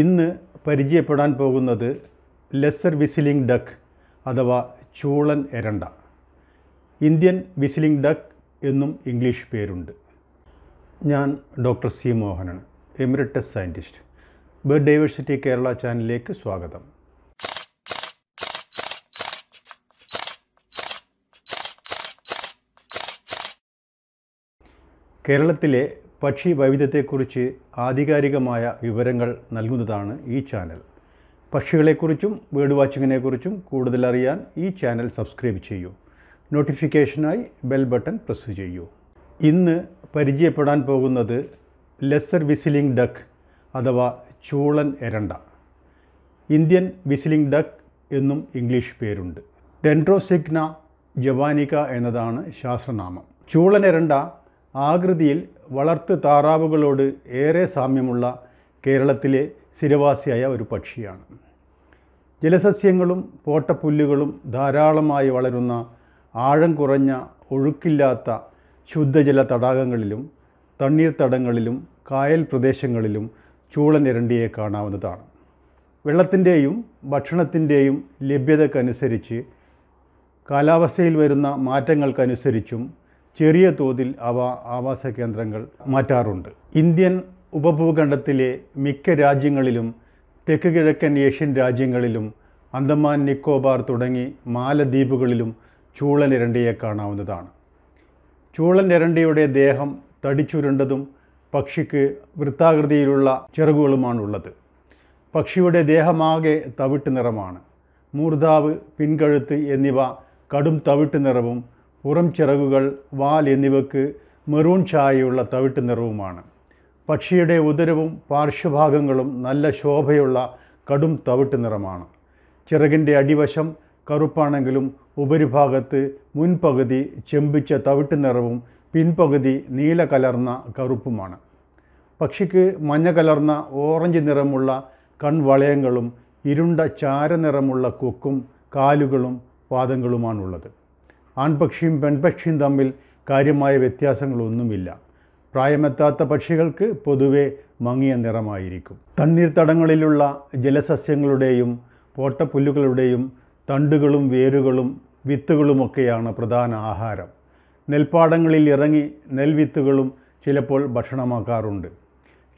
ഇന്ന് പരിചയപ്പെടാൻ പോകുന്നത് ലെസ്സർ വിസിലിംഗ് ഡക്ക് അഥവാ ചൂളൻ എരണ്ട ഇന്ത്യൻ വിസിലിംഗ് ഡക്ക് എന്നും ഇംഗ്ലീഷ് പേരുണ്ട് ഞാൻ ഡോക്ടർ സി മോഹനാണ് emeritus scientist bird diversity Kerala ചാനലിലേക്ക് സ്വാഗതം കേരളത്തിലെ പക്ഷി വൈവിധ്യത്തെക്കുറിച്ച് ആധികാരികമായ വിവരങ്ങൾ നൽകുന്നതാണ് ഈ ചാനൽ പക്ഷികളെക്കുറിച്ചും ബേർഡ് വാച്ചിങ്ങിനെക്കുറിച്ചും കൂടുതൽ അറിയാൻ ഈ ചാനൽ സബ്സ്ക്രൈബ് ചെയ്യൂ നോട്ടിഫിക്കേഷനായി ബെൽ ബട്ടൺ പ്രസ് ചെയ്യൂ ഇന്ന് പരിചയപ്പെടാൻ പോകുന്നത് ലെസ്സർ വിസിലിംഗ് ഡക്ക് അഥവാ ചൂളൻ എരണ്ട ഇന്ത്യൻ വിസിലിംഗ് ഡക്ക് എന്നും ഇംഗ്ലീഷ് പേരുണ്ട് ഡെൻഡ്രോസിഗ്ന ജവാനിക എന്നതാണ് ശാസ്ത്രനാമം ചൂളൻ എരണ്ട ആകൃതിയിൽ വളർത്ത് താറാവുകളോട് ഏറെ സാമ്യമുള്ള കേരളത്തിലെ സ്ഥിരവാസിയായ ഒരു പക്ഷിയാണ് ജലസസ്യങ്ങളും പോട്ടപ്പുല്ലുകളും ധാരാളമായി വളരുന്ന ആഴം കുറഞ്ഞ ഒഴുക്കില്ലാത്ത ശുദ്ധജല തടാകങ്ങളിലും തണ്ണീർത്തടങ്ങളിലും കായൽ പ്രദേശങ്ങളിലും ചൂളനിരണ്ടിയെ ഇരണ്ടിയെ കാണാവുന്നതാണ് വെള്ളത്തിൻ്റെയും ഭക്ഷണത്തിൻ്റെയും ലഭ്യതക്കനുസരിച്ച് കാലാവസ്ഥയിൽ വരുന്ന മാറ്റങ്ങൾക്കനുസരിച്ചും ചെറിയ തോതിൽ അവ ആവാസ കേന്ദ്രങ്ങൾ മാറ്റാറുണ്ട് ഇന്ത്യൻ ഉപഭൂഖണ്ഡത്തിലെ മിക്ക രാജ്യങ്ങളിലും തെക്ക് കിഴക്കൻ ഏഷ്യൻ രാജ്യങ്ങളിലും അന്തമാൻ നിക്കോബാർ തുടങ്ങി മാലദ്വീപുകളിലും ചൂളൻ ഇരണ്ടിയെ കാണാവുന്നതാണ് ചൂളൻ ഇരണ്ടിയുടെ ദേഹം തടിച്ചുരുണ്ടതും പക്ഷിക്ക് വൃത്താകൃതിയിലുള്ള ചിറകുകളുമാണുള്ളത് പക്ഷിയുടെ ദേഹമാകെ തവിട്ട് നിറമാണ് മൂർധാവ് പിൻകഴുത്ത് എന്നിവ കടും തവിട്ട് നിറവും പുറം ചിറകുകൾ വാൽ എന്നിവയ്ക്ക് മെറൂൺ ചായയുള്ള തവിട്ട് നിറവുമാണ് പക്ഷിയുടെ ഉദരവും പാർശ്വഭാഗങ്ങളും നല്ല ശോഭയുള്ള കടും തവിട്ട് നിറമാണ് ചിറകിൻ്റെ അടിവശം കറുപ്പാണെങ്കിലും ഉപരിഭാഗത്ത് മുൻപകുതി ചെമ്പിച്ച തവിട്ട് നിറവും പിൻപകുതി നീല കലർന്ന കറുപ്പുമാണ് പക്ഷിക്ക് മഞ്ഞ കലർന്ന ഓറഞ്ച് നിറമുള്ള കൺവളയങ്ങളും ഇരുണ്ട ചാരനിറമുള്ള കൊക്കും കാലുകളും പാദങ്ങളുമാണുള്ളത് ആൺപക്ഷിയും പെൺപക്ഷിയും തമ്മിൽ കാര്യമായ വ്യത്യാസങ്ങളൊന്നുമില്ല പ്രായമെത്താത്ത പക്ഷികൾക്ക് പൊതുവെ മങ്ങിയ നിറമായിരിക്കും തണ്ണീർത്തടങ്ങളിലുള്ള ജലസസ്യങ്ങളുടെയും പോട്ടപ്പുല്ലുകളുടെയും തണ്ടുകളും വേരുകളും വിത്തുകളുമൊക്കെയാണ് പ്രധാന ആഹാരം നെൽപ്പാടങ്ങളിൽ ഇറങ്ങി നെൽവിത്തുകളും ചിലപ്പോൾ ഭക്ഷണമാക്കാറുണ്ട്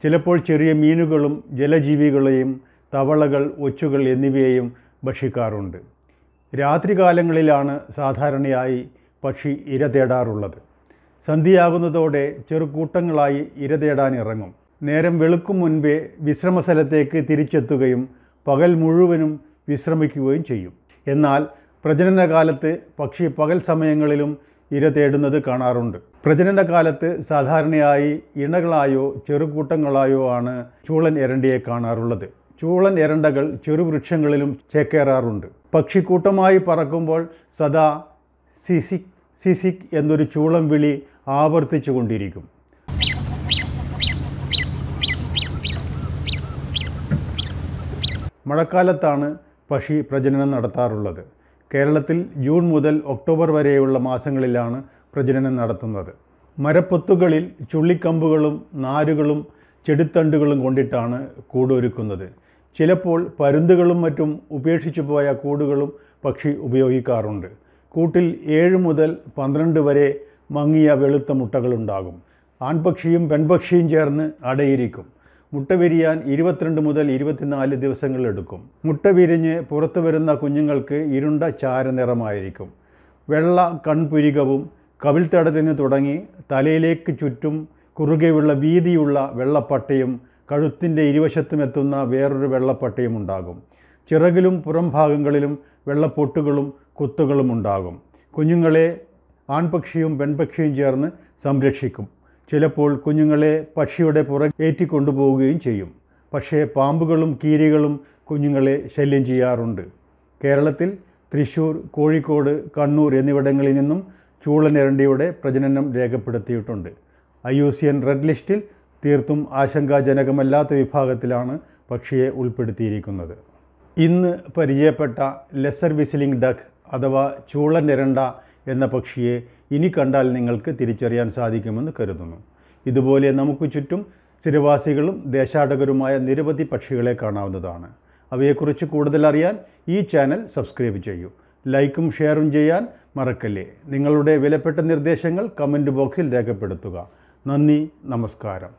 ചിലപ്പോൾ ചെറിയ മീനുകളും ജലജീവികളെയും തവളകൾ ഒച്ചുകൾ എന്നിവയെയും ഭക്ഷിക്കാറുണ്ട് രാത്രികാലങ്ങളിലാണ് സാധാരണയായി പക്ഷി ഇര തേടാറുള്ളത് സന്ധ്യയാകുന്നതോടെ ചെറുകൂട്ടങ്ങളായി ഇര തേടാനിറങ്ങും ഇറങ്ങും നേരം വെളുക്കും മുൻപേ വിശ്രമസ്ഥലത്തേക്ക് തിരിച്ചെത്തുകയും പകൽ മുഴുവനും വിശ്രമിക്കുകയും ചെയ്യും എന്നാൽ പ്രജനനകാലത്ത് പക്ഷി പകൽ സമയങ്ങളിലും ഇര തേടുന്നത് കാണാറുണ്ട് പ്രജനനകാലത്ത് സാധാരണയായി ഇണകളായോ ചെറുകൂട്ടങ്ങളായോ ആണ് ചൂളൻ എരണ്ടിയെ കാണാറുള്ളത് ചൂളൻ എരണ്ടകൾ ചെറുവൃക്ഷങ്ങളിലും ചേക്കേറാറുണ്ട് പക്ഷിക്കൂട്ടമായി പറക്കുമ്പോൾ സദാ സിസിക് സിസിക് എന്നൊരു ചൂളം വിളി ആവർത്തിച്ചു കൊണ്ടിരിക്കും മഴക്കാലത്താണ് പക്ഷി പ്രജനനം നടത്താറുള്ളത് കേരളത്തിൽ ജൂൺ മുതൽ ഒക്ടോബർ വരെയുള്ള മാസങ്ങളിലാണ് പ്രജനനം നടത്തുന്നത് മരപ്പൊത്തുകളിൽ ചുള്ളിക്കമ്പുകളും നാരുകളും ചെടിത്തണ്ടുകളും കൊണ്ടിട്ടാണ് കൂടൊരുക്കുന്നത് ചിലപ്പോൾ പരുന്തുകളും മറ്റും ഉപേക്ഷിച്ചു പോയ കൂടുകളും പക്ഷി ഉപയോഗിക്കാറുണ്ട് കൂട്ടിൽ ഏഴ് മുതൽ പന്ത്രണ്ട് വരെ മങ്ങിയ വെളുത്ത മുട്ടകളുണ്ടാകും ആൺപക്ഷിയും പെൺപക്ഷിയും ചേർന്ന് അടയിരിക്കും മുട്ട വിരിയാൻ ഇരുപത്തിരണ്ട് മുതൽ ഇരുപത്തിനാല് ദിവസങ്ങൾ എടുക്കും മുട്ട വിരിഞ്ഞ് പുറത്തു വരുന്ന കുഞ്ഞുങ്ങൾക്ക് ഇരുണ്ട ചാരനിറമായിരിക്കും വെള്ള കൺപുരികവും കവിൽത്തടത്തിന് തുടങ്ങി തലയിലേക്ക് ചുറ്റും കുറുകെയുള്ള വീതിയുള്ള വെള്ളപ്പട്ടയും കഴുത്തിൻ്റെ ഇരുവശത്തും എത്തുന്ന വേറൊരു വെള്ളപ്പട്ടയും ഉണ്ടാകും ചിറകിലും പുറംഭാഗങ്ങളിലും വെള്ളപ്പൊട്ടുകളും കുത്തുകളും ഉണ്ടാകും കുഞ്ഞുങ്ങളെ ആൺപക്ഷിയും പെൺപക്ഷിയും ചേർന്ന് സംരക്ഷിക്കും ചിലപ്പോൾ കുഞ്ഞുങ്ങളെ പക്ഷിയുടെ പുറ ഏറ്റിക്കൊണ്ടുപോവുകയും ചെയ്യും പക്ഷേ പാമ്പുകളും കീരികളും കുഞ്ഞുങ്ങളെ ശല്യം ചെയ്യാറുണ്ട് കേരളത്തിൽ തൃശ്ശൂർ കോഴിക്കോട് കണ്ണൂർ എന്നിവിടങ്ങളിൽ നിന്നും ചൂളനിരണ്ടിയുടെ പ്രജനനം രേഖപ്പെടുത്തിയിട്ടുണ്ട് ഐ റെഡ് ലിസ്റ്റിൽ തീർത്തും ആശങ്കാജനകമല്ലാത്ത വിഭാഗത്തിലാണ് പക്ഷിയെ ഉൾപ്പെടുത്തിയിരിക്കുന്നത് ഇന്ന് പരിചയപ്പെട്ട ലെസർ വിസിലിംഗ് ഡക്ക് അഥവാ ചൂളൻ നിരണ്ട എന്ന പക്ഷിയെ ഇനി കണ്ടാൽ നിങ്ങൾക്ക് തിരിച്ചറിയാൻ സാധിക്കുമെന്ന് കരുതുന്നു ഇതുപോലെ നമുക്ക് ചുറ്റും സ്ഥിരവാസികളും ദേശാടകരുമായ നിരവധി പക്ഷികളെ കാണാവുന്നതാണ് അവയെക്കുറിച്ച് കൂടുതൽ അറിയാൻ ഈ ചാനൽ സബ്സ്ക്രൈബ് ചെയ്യൂ ലൈക്കും ഷെയറും ചെയ്യാൻ മറക്കല്ലേ നിങ്ങളുടെ വിലപ്പെട്ട നിർദ്ദേശങ്ങൾ കമൻറ്റ് ബോക്സിൽ രേഖപ്പെടുത്തുക നന്ദി നമസ്കാരം